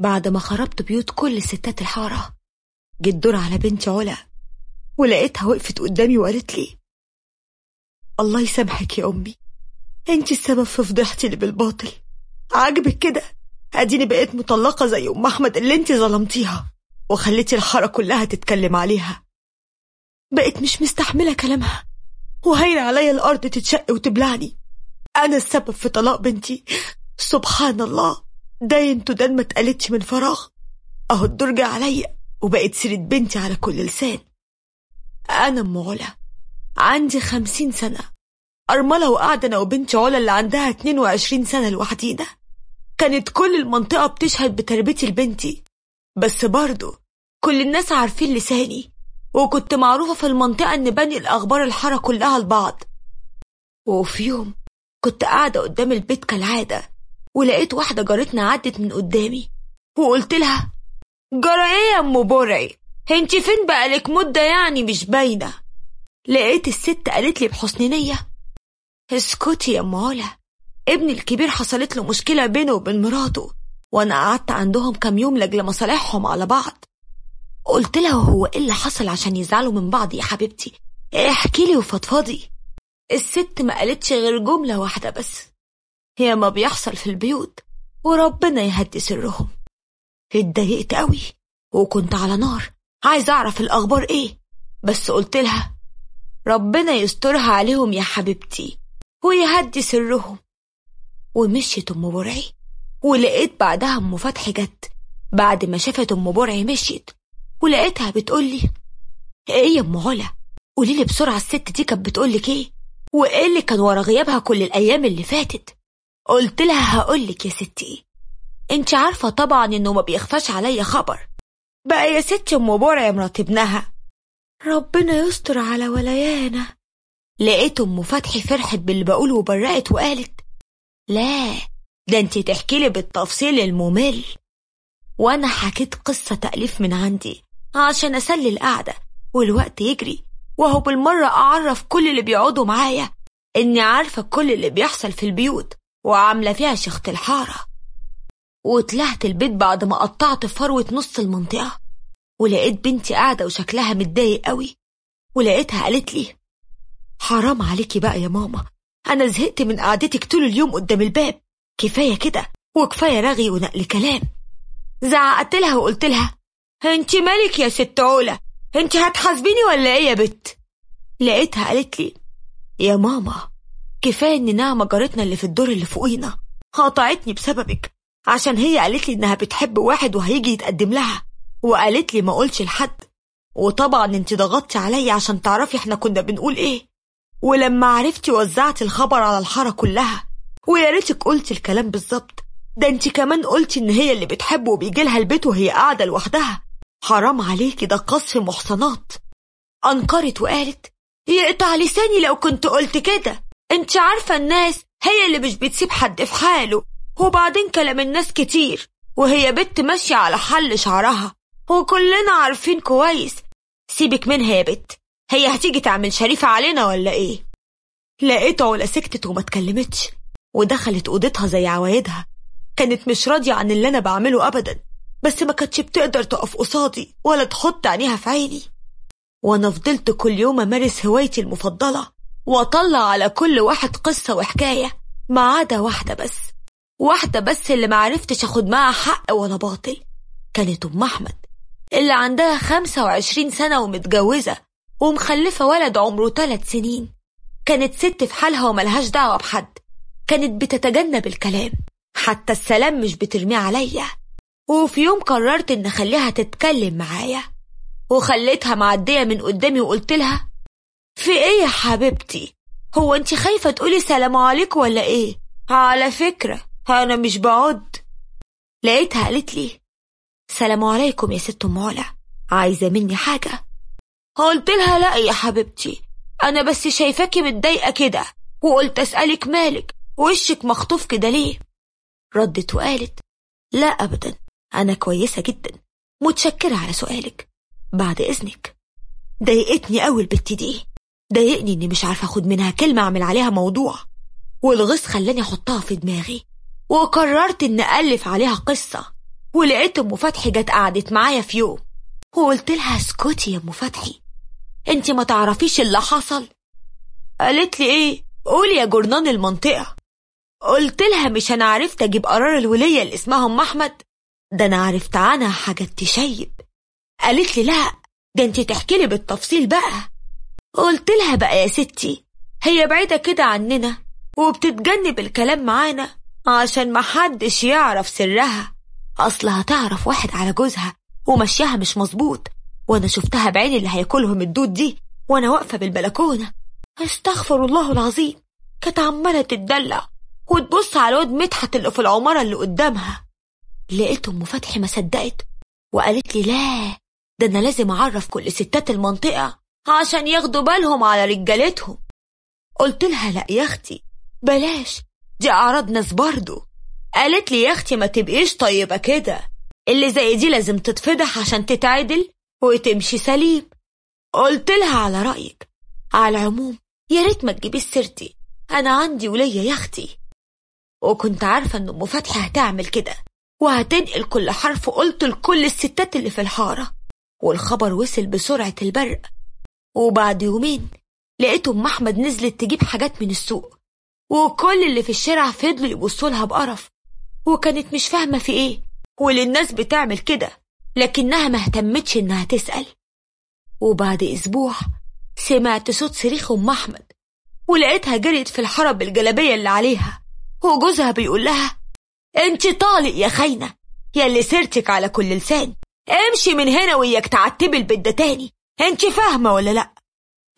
بعد ما خربت بيوت كل الستات الحارة جيت دور على بنتي علا ولقيتها وقفت قدامي وقالت لي الله يسامحك يا أمي انت السبب في فضيحتي اللي بالباطل عاجبك كده اديني بقيت مطلقة زي أم أحمد اللي انت ظلمتيها وخليتي الحارة كلها تتكلم عليها بقيت مش مستحملة كلامها وهين عليا الأرض تتشق وتبلعني أنا السبب في طلاق بنتي سبحان الله داين تدان ما اتقالتش من فراغ اهو الدرجة عليا وبقت سيرة بنتي على كل لسان انا ام علا عندي خمسين سنة أرملة وقاعدة أنا وبنتي علا اللي عندها اتنين وعشرين سنة لوحدينا كانت كل المنطقة بتشهد بتربيتي لبنتي بس برضه كل الناس عارفين لساني وكنت معروفة في المنطقة إن بني الأخبار الحارة كلها لبعض وفي يوم كنت قاعدة قدام البيت كالعادة ولقيت واحدة جارتنا عدت من قدامي وقلت لها جرى ايه يا ام برعي انت فين بقالك مدة يعني مش باينة لقيت الست قالت لي بحسن نية اسكتي يا ام علا ابني الكبير حصلت له مشكلة بينه وبين مراته وانا قعدت عندهم كام يوم لاجل مصالحهم على بعض قلت لها هو ايه اللي حصل عشان يزعلوا من بعض يا حبيبتي احكي لي وفضفضي الست ما قالتش غير جملة واحدة بس هي ما بيحصل في البيوت وربنا يهدي سرهم اتضايقت قوي وكنت على نار عايز اعرف الاخبار ايه بس قلت لها ربنا يسترها عليهم يا حبيبتي ويهدي سرهم ومشيت ام برعي ولقيت بعدها ام فتحي جت بعد ما شافت ام برعي مشيت ولقيتها بتقولي ايه يا ام علا قوليلي بسرعه الست دي كانت بتقولك ايه وايه اللي كان ورا غيابها كل الايام اللي فاتت قلت لها هقولك يا ستي انت عارفة طبعا انه ما بيخفاش عليا خبر بقى يا ستي ام برع مرات ابنها ربنا يستر على وليانا لقيت ام فتحي فرحت باللي بقوله وبرقت وقالت لا ده انت تحكي لي بالتفصيل الممل وانا حكيت قصة تأليف من عندي عشان اسلي القعدة والوقت يجري وهو بالمرة اعرف كل اللي بيقعدوا معايا اني عارفة كل اللي بيحصل في البيوت وعاملة فيها شيخة الحارة وطلعت البيت بعد ما قطعت فروة نص المنطقة ولقيت بنتي قاعدة وشكلها متضايق قوي ولقيتها قالت لي حرام عليكي بقى يا ماما أنا زهقت من قعدتك طول اليوم قدام الباب كفاية كده وكفاية رغي ونقل كلام زعقت لها وقلت لها انت مالك يا ست علا انت هتحاسبيني ولا ايه يا بت لقيتها قالت لي يا ماما كفاية إن نعمة جارتنا اللي في الدور اللي فوقينا قاطعتني بسببك عشان هي قالت لي إنها بتحب واحد وهيجي يتقدم لها وقالت لي ما أقولش لحد وطبعا انت ضغطتي عليا عشان تعرفي احنا كنا بنقول ايه ولما عرفتي وزعتي الخبر على الحاره كلها ويا ريتك قلتي الكلام بالظبط ده انت كمان قلتي ان هي اللي بتحبه وبيجي لها البيت وهي قاعده لوحدها حرام عليكي ده قصف محصنات انكرت وقالت يقطع لساني لو كنت قلت كده انت عارفة الناس هي اللي مش بتسيب حد في حاله وبعدين كلام الناس كتير وهي بت ماشية على حل شعرها وكلنا عارفين كويس سيبك منها يا بت هي هتيجي تعمل شريفة علينا ولا ايه لقيت علا سكتت وما اتكلمتش ودخلت اوضتها زي عوايدها كانت مش راضية عن اللي انا بعمله ابدا بس ما كانتش بتقدر تقف قصادي ولا تحط عينيها في عيني وانا فضلت كل يوم امارس هوايتي المفضلة وأطلع على كل واحد قصة وحكاية ما عدا واحدة بس واحدة بس اللي معرفتش أخد معها حق ولا باطل كانت أم أحمد اللي عندها خمسة وعشرين سنة ومتجوزة ومخلفة ولد عمره ثلاث سنين كانت ست في حالها وملهاش دعوة بحد كانت بتتجنب الكلام حتى السلام مش بترميه عليا وفي يوم قررت إن أخليها تتكلم معايا وخليتها معدية من قدامي وقلت لها في ايه يا حبيبتي هو انت خايفة تقولي سلام عليك ولا ايه على فكرة انا مش بعد لقيتها قالت لي سلام عليكم يا ست ام علا عايزة مني حاجة قلت لها لا يا حبيبتي انا بس شايفاكي متضايقة كده وقلت اسألك مالك وشك مخطوف كده ليه ردت وقالت لا ابدا انا كويسة جدا متشكرة على سؤالك بعد اذنك ضايقتني قوي البت دي ضايقني اني مش عارفه اخد منها كلمه اعمل عليها موضوع والغص خلاني احطها في دماغي وقررت ان الف عليها قصه ولقيت ام فتحي جت قعدت معايا في يوم وقلت لها اسكتي يا ام فتحي انت ما تعرفيش اللي حصل قالت لي ايه قولي يا جرنان المنطقه قلت لها مش انا عرفت اجيب قرار الوليه اللي اسمها ام احمد ده انا عرفت عنها حاجات تشيب قالت لي لا ده انت تحكي لي بالتفصيل بقى قلت لها بقى يا ستي هي بعيدة كده عننا وبتتجنب الكلام معانا عشان محدش يعرف سرها أصلها تعرف واحد على جوزها ومشيها مش مظبوط وأنا شفتها بعيني اللي هياكلهم الدود دي وأنا واقفة بالبلكونة استغفر الله العظيم كانت عمالة تتدلع وتبص على الواد مدحت اللي في العمارة اللي قدامها لقيت أم فتحي ما صدقت وقالت لي لا ده أنا لازم أعرف كل ستات المنطقة عشان ياخدوا بالهم على رجالتهم قلت لها لا يا اختي بلاش دي أعراض ناس برضه قالت لي يا اختي ما تبقيش طيبة كده اللي زي دي لازم تتفضح عشان تتعدل وتمشي سليم قلت لها على رأيك على العموم يا ريت ما تجيبيش سيرتي أنا عندي وليا يا أختي وكنت عارفة إن أم فتحي هتعمل كده وهتنقل كل حرف قلته لكل الستات اللي في الحارة والخبر وصل بسرعة البرق وبعد يومين لقيت ام احمد نزلت تجيب حاجات من السوق وكل اللي في الشارع فضلوا يبصوا لها بقرف وكانت مش فاهمه في ايه وللناس بتعمل كده لكنها ما اهتمتش انها تسال وبعد اسبوع سمعت صوت صريخ ام احمد ولقيتها جريت في الحرب الجلابيه اللي عليها وجوزها بيقول لها انت طالق يا خاينه يا اللي سيرتك على كل لسان امشي من هنا وياك تعتبي البده تاني انت فاهمة ولا لأ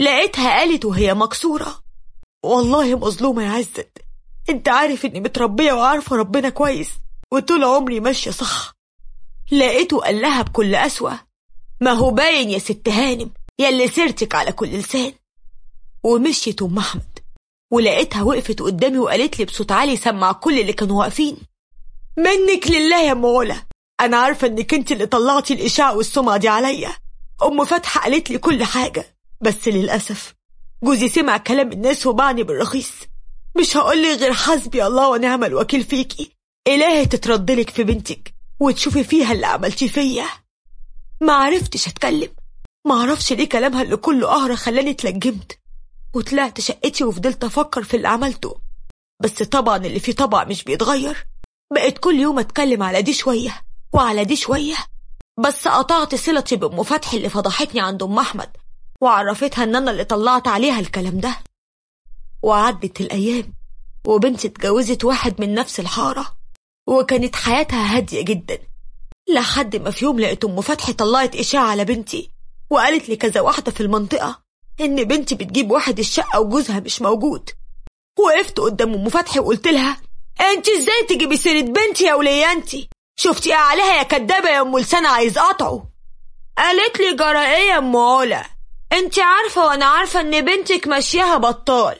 لقيتها قالت وهي مكسورة والله مظلومة يا عزت انت عارف اني متربية وعارفة ربنا كويس وطول عمري ماشية صح لقيته قال لها بكل أسوأ ما هو باين يا ست هانم يلي سيرتك على كل لسان ومشيت ام احمد ولقيتها وقفت قدامي وقالت لي بصوت عالي سمع كل اللي كانوا واقفين منك لله يا ام علا انا عارفه انك انت اللي طلعتي الاشاعه والسمعه دي عليا أم فتحة قالت لي كل حاجة بس للأسف جوزي سمع كلام الناس وبعني بالرخيص مش هقول لي غير حسبي الله ونعم الوكيل فيكي إلهي تتردلك في بنتك وتشوفي فيها اللي عملتي فيا ما عرفتش أتكلم ما عرفش ليه كلامها اللي كله قهر خلاني اتلجمت وطلعت شقتي وفضلت أفكر في اللي عملته بس طبعا اللي فيه طبع مش بيتغير بقت كل يوم أتكلم على دي شوية وعلى دي شوية بس قطعت صلتي بأم فتحي اللي فضحتني عند أم أحمد وعرفتها إن أنا اللي طلعت عليها الكلام ده وعدت الأيام وبنتي اتجوزت واحد من نفس الحارة وكانت حياتها هادية جدا لحد ما في يوم لقيت أم فتحي طلعت إشاعة على بنتي وقالت لي كذا واحدة في المنطقة إن بنتي بتجيب واحد الشقة وجوزها مش موجود وقفت قدام أم فتحي وقلت لها أنت إزاي تجيبي سيرة بنتي يا وليانتي شفتي عليها يا كدابة يا أم لسان عايز قطعه قالت لي جرائية أم علا انت عارفة وأنا عارفة إن بنتك ماشيها بطال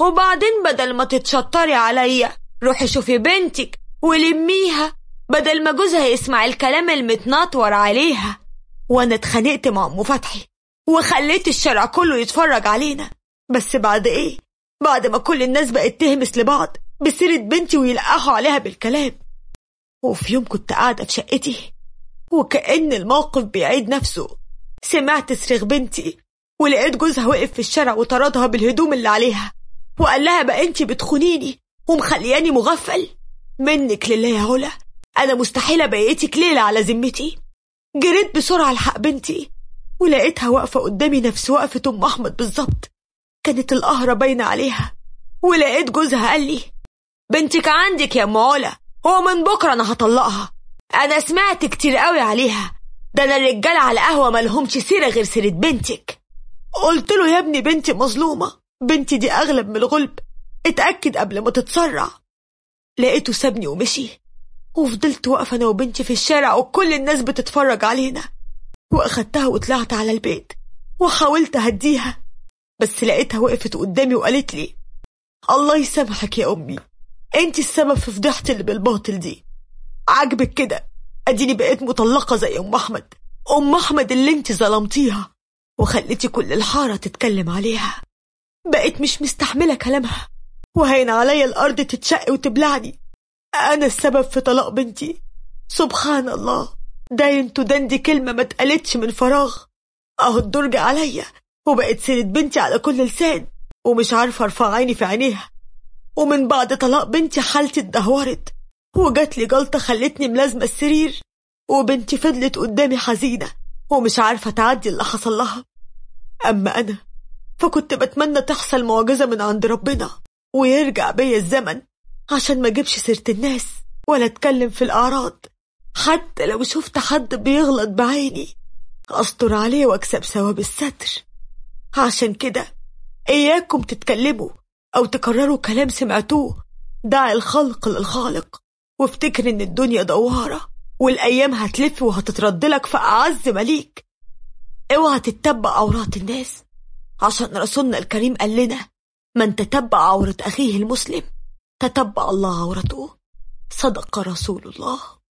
وبعدين بدل ما تتشطري عليا روحي شوفي بنتك ولميها بدل ما جوزها يسمع الكلام المتنطور عليها وأنا اتخانقت مع أم فتحي وخليت الشارع كله يتفرج علينا بس بعد إيه؟ بعد ما كل الناس بقت تهمس لبعض بسيرة بنتي ويلقحوا عليها بالكلام وفي يوم كنت قاعدة في شقتي وكأن الموقف بيعيد نفسه سمعت صريخ بنتي ولقيت جوزها وقف في الشارع وطردها بالهدوم اللي عليها وقال لها بقى انتي بتخونيني ومخلياني مغفل منك لله يا هلا انا مستحيلة بقيتك ليلة على ذمتي جريت بسرعة الحق بنتي ولقيتها واقفة قدامي نفس وقفة أم أحمد بالظبط كانت القهرة باينة عليها ولقيت جوزها قال لي بنتك عندك يا أم علا ومن بكرة أنا هطلقها أنا سمعت كتير قوي عليها ده أنا الرجالة على القهوة مالهمش سيرة غير سيرة بنتك قلت له يا ابني بنتي مظلومة بنتي دي أغلب من الغلب اتأكد قبل ما تتسرع لقيته سابني ومشي وفضلت واقفة أنا وبنتي في الشارع وكل الناس بتتفرج علينا وأخدتها وطلعت على البيت وحاولت أهديها بس لقيتها وقفت قدامي وقالت لي الله يسامحك يا أمي انت السبب في فضيحتي اللي بالباطل دي عاجبك كده اديني بقيت مطلقه زي ام احمد ام احمد اللي انت ظلمتيها وخليتي كل الحاره تتكلم عليها بقيت مش مستحمله كلامها وهين عليا الارض تتشق وتبلعني انا السبب في طلاق بنتي سبحان الله داين تدان دي كلمه ما اتقالتش من فراغ اهو الدرج عليا وبقت سيره بنتي على كل لسان ومش عارفه ارفع عيني في عينيها ومن بعد طلاق بنتي حالتي اتدهورت وجات لي جلطة خلتني ملازمة السرير وبنتي فضلت قدامي حزينة ومش عارفة تعدي اللي حصل لها أما أنا فكنت بتمنى تحصل معجزة من عند ربنا ويرجع بيا الزمن عشان ما اجيبش سيرة الناس ولا اتكلم في الأعراض حتى لو شفت حد بيغلط بعيني أستر عليه وأكسب ثواب الستر عشان كده إياكم تتكلموا أو تكرروا كلام سمعتوه دع الخلق للخالق وافتكر إن الدنيا دوارة والأيام هتلف وهتتردلك في أعز مليك اوعى تتبع عورات الناس عشان رسولنا الكريم قال لنا من تتبع عورة أخيه المسلم تتبع الله عورته صدق رسول الله